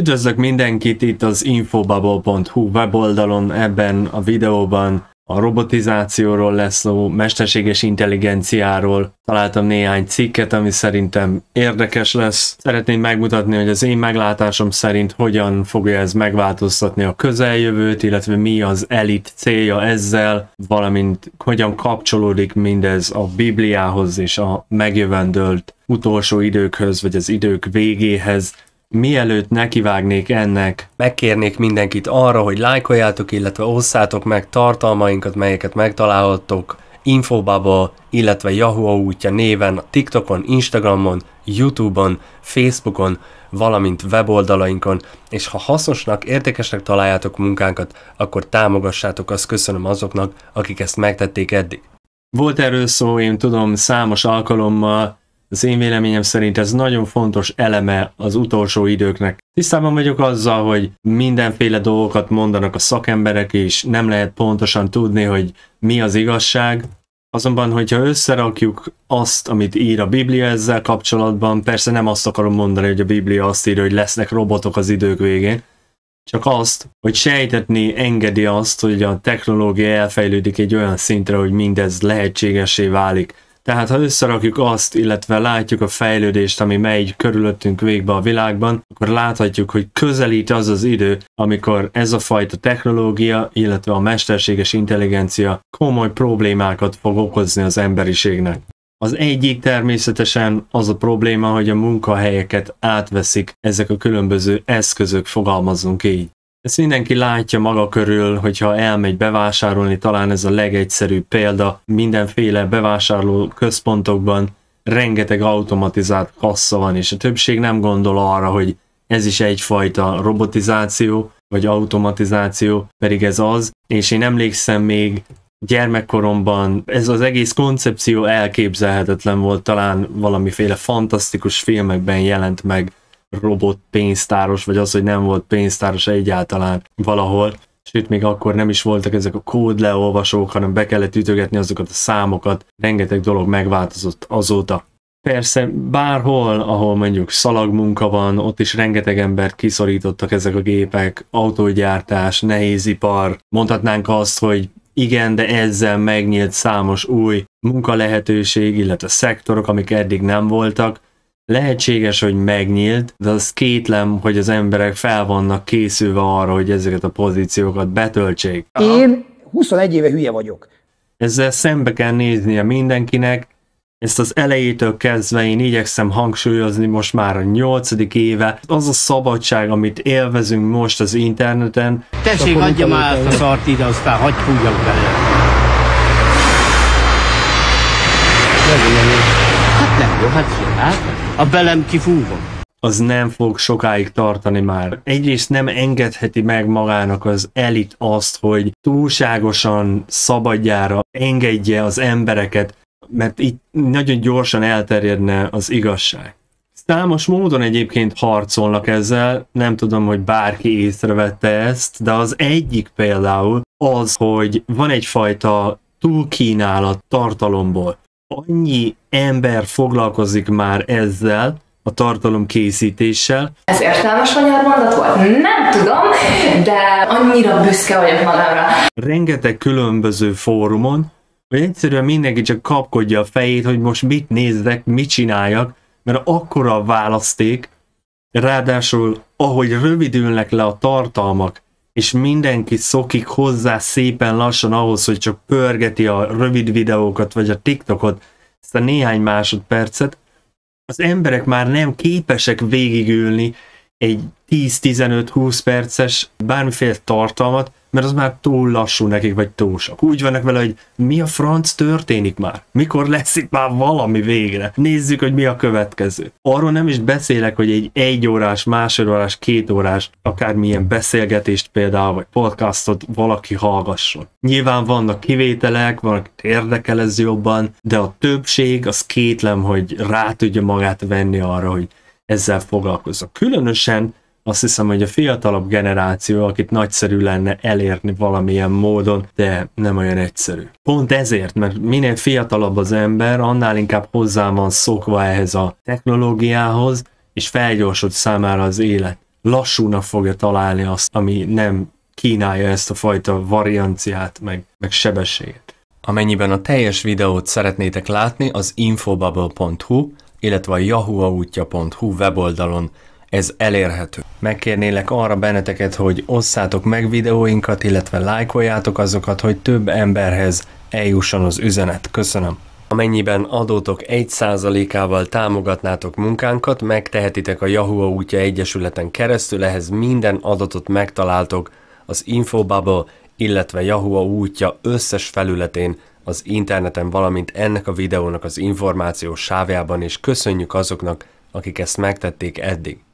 Üdvözlök mindenkit itt az infobubble.hu weboldalon, ebben a videóban a robotizációról lesz szó, mesterséges intelligenciáról. Találtam néhány cikket, ami szerintem érdekes lesz. Szeretném megmutatni, hogy az én meglátásom szerint hogyan fogja ez megváltoztatni a közeljövőt, illetve mi az elit célja ezzel, valamint hogyan kapcsolódik mindez a Bibliához és a megjövendőlt utolsó időkhöz, vagy az idők végéhez. Mielőtt nekivágnék ennek, megkérnék mindenkit arra, hogy lájkoljátok, illetve osszátok meg tartalmainkat, melyeket megtalálhattok Infobubble, illetve Yahoo útja néven, TikTokon, Instagramon, Youtube-on, Facebookon, valamint weboldalainkon, és ha hasznosnak, értékesnek találjátok munkánkat, akkor támogassátok, azt köszönöm azoknak, akik ezt megtették eddig. Volt erről szó, én tudom, számos alkalommal, az én véleményem szerint ez nagyon fontos eleme az utolsó időknek. Tisztában vagyok azzal, hogy mindenféle dolgokat mondanak a szakemberek, és nem lehet pontosan tudni, hogy mi az igazság. Azonban, hogyha összerakjuk azt, amit ír a Biblia ezzel kapcsolatban, persze nem azt akarom mondani, hogy a Biblia azt írja, hogy lesznek robotok az idők végén, csak azt, hogy sejtetni engedi azt, hogy a technológia elfejlődik egy olyan szintre, hogy mindez lehetségesé válik tehát ha összerakjuk azt, illetve látjuk a fejlődést, ami megy körülöttünk végbe a világban, akkor láthatjuk, hogy közelít az az idő, amikor ez a fajta technológia, illetve a mesterséges intelligencia komoly problémákat fog okozni az emberiségnek. Az egyik természetesen az a probléma, hogy a munkahelyeket átveszik ezek a különböző eszközök, fogalmazunk így. Ezt mindenki látja maga körül, hogyha elmegy bevásárolni, talán ez a legegyszerűbb példa, mindenféle bevásárló központokban rengeteg automatizált kassa van, és a többség nem gondol arra, hogy ez is egyfajta robotizáció, vagy automatizáció, pedig ez az, és én emlékszem még gyermekkoromban ez az egész koncepció elképzelhetetlen volt, talán valamiféle fantasztikus filmekben jelent meg robot pénztáros, vagy az, hogy nem volt pénztáros egyáltalán valahol, sőt még akkor nem is voltak ezek a kódleolvasók, hanem be kellett ütögetni azokat a számokat, rengeteg dolog megváltozott azóta. Persze bárhol, ahol mondjuk szalagmunka van, ott is rengeteg embert kiszorítottak ezek a gépek, autógyártás, nehézipar, mondhatnánk azt, hogy igen, de ezzel megnyílt számos új munkalehetőség, illetve szektorok, amik eddig nem voltak, Lehetséges, hogy megnyílt, de az kétlem, hogy az emberek fel vannak készülve arra, hogy ezeket a pozíciókat betöltsék. Aha. Én 21 éve hülye vagyok. Ezzel szembe kell néznie mindenkinek, ezt az elejétől kezdve én igyekszem hangsúlyozni most már a nyolcadik éve. Az a szabadság, amit élvezünk most az interneten. Tessék, adja már ezt a szart ide, aztán hagyd fújjak bele. Hát jó, hát a belem kifúvom. Az nem fog sokáig tartani már. Egyrészt nem engedheti meg magának az elit azt, hogy túlságosan szabadjára engedje az embereket, mert itt nagyon gyorsan elterjedne az igazság. Számos módon egyébként harcolnak ezzel, nem tudom, hogy bárki észrevette ezt, de az egyik például az, hogy van egyfajta túlkínálat tartalomból annyi ember foglalkozik már ezzel, a tartalom készítéssel. Ez értelmes magyar mondat volt? Nem tudom, de annyira büszke vagyok magamra. Rengeteg különböző fórumon, hogy egyszerűen mindenki csak kapkodja a fejét, hogy most mit nézzek, mit csináljak, mert akkora a választék, ráadásul ahogy rövidülnek le a tartalmak, és mindenki szokik hozzá szépen lassan ahhoz, hogy csak pörgeti a rövid videókat, vagy a TikTokot, ezt a néhány másodpercet, az emberek már nem képesek végigülni egy 10-15-20 perces bármiféle tartalmat, mert az már túl lassú nekik, vagy túl sok. Úgy vannak vele, hogy mi a franc történik már? Mikor lesz itt már valami végre? Nézzük, hogy mi a következő. Arról nem is beszélek, hogy egy egy órás, másodórás, két órás, akármilyen beszélgetést például, vagy podcastot valaki hallgasson. Nyilván vannak kivételek, van, akit érdekel ez jobban, de a többség az kétlem, hogy rá tudja magát venni arra, hogy ezzel foglalkozok. Különösen azt hiszem, hogy a fiatalabb generáció, akit nagyszerű lenne elérni valamilyen módon, de nem olyan egyszerű. Pont ezért, mert minél fiatalabb az ember, annál inkább hozzá van szokva ehhez a technológiához, és felgyorsod számára az élet. Lassúnak fogja találni azt, ami nem kínálja ezt a fajta varianciát, meg, meg sebességet. Amennyiben a teljes videót szeretnétek látni, az infobubble.hu illetve a yahuaútja.hu weboldalon ez elérhető. Megkérnélek arra benneteket, hogy osszátok meg videóinkat, illetve lájkoljátok azokat, hogy több emberhez eljusson az üzenet. Köszönöm! Amennyiben adótok 1%-ával támogatnátok munkánkat, megtehetitek a Yahoo útja egyesületen keresztül, ehhez minden adatot megtaláltok az Infobubble, illetve Yahoo útja összes felületén az interneten, valamint ennek a videónak az információs sávjában, és köszönjük azoknak, akik ezt megtették eddig.